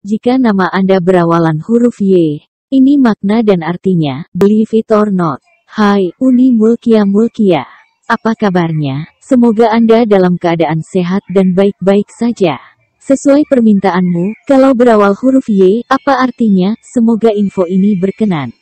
Jika nama Anda berawalan huruf Y, ini makna dan artinya, believe it or not. Hai, Uni Mulkia Mulkia. Apa kabarnya? Semoga Anda dalam keadaan sehat dan baik-baik saja. Sesuai permintaanmu, kalau berawal huruf Y, apa artinya? Semoga info ini berkenan.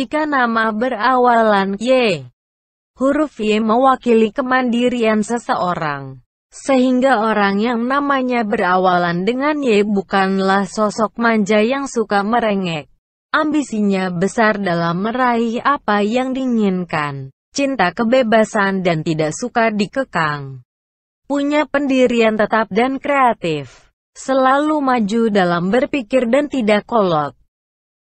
Jika nama berawalan Y, huruf Y mewakili kemandirian seseorang. Sehingga orang yang namanya berawalan dengan Y bukanlah sosok manja yang suka merengek. Ambisinya besar dalam meraih apa yang diinginkan. Cinta kebebasan dan tidak suka dikekang. Punya pendirian tetap dan kreatif. Selalu maju dalam berpikir dan tidak kolot.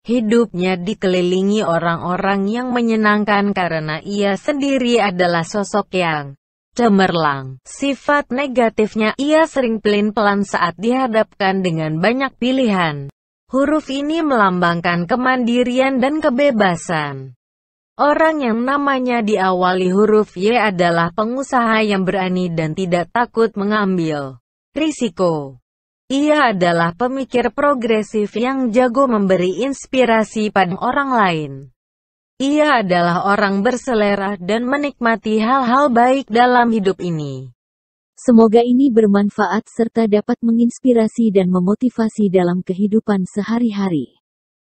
Hidupnya dikelilingi orang-orang yang menyenangkan karena ia sendiri adalah sosok yang cemerlang. Sifat negatifnya, ia sering pelin-pelan saat dihadapkan dengan banyak pilihan. Huruf ini melambangkan kemandirian dan kebebasan. Orang yang namanya diawali huruf Y adalah pengusaha yang berani dan tidak takut mengambil risiko. Ia adalah pemikir progresif yang jago memberi inspirasi pada orang lain. Ia adalah orang berselera dan menikmati hal-hal baik dalam hidup ini. Semoga ini bermanfaat serta dapat menginspirasi dan memotivasi dalam kehidupan sehari-hari.